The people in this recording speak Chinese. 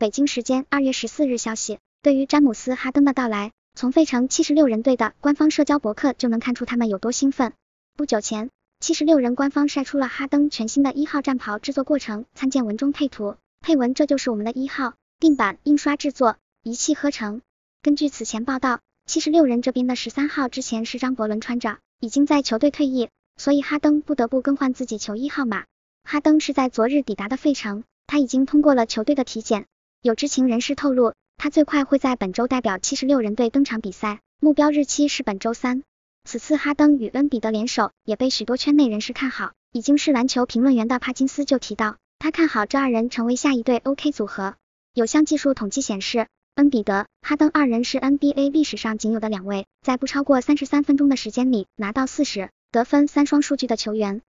北京时间二月十四日，消息对于詹姆斯哈登的到来，从费城七十六人队的官方社交博客就能看出他们有多兴奋。不久前，七十六人官方晒出了哈登全新的一号战袍制作过程，参见文中配图。配文：这就是我们的一号定版印刷制作，一气呵成。根据此前报道，七十六人这边的十三号之前是张伯伦穿着，已经在球队退役，所以哈登不得不更换自己球衣号码。哈登是在昨日抵达的费城，他已经通过了球队的体检。有知情人士透露，他最快会在本周代表七十六人队登场比赛，目标日期是本周三。此次哈登与恩比德联手，也被许多圈内人士看好。已经是篮球评论员的帕金斯就提到，他看好这二人成为下一队 OK 组合。有项技术统计显示，恩比德、哈登二人是 NBA 历史上仅有的两位在不超过三十三分钟的时间里拿到四十得分、三双数据的球员。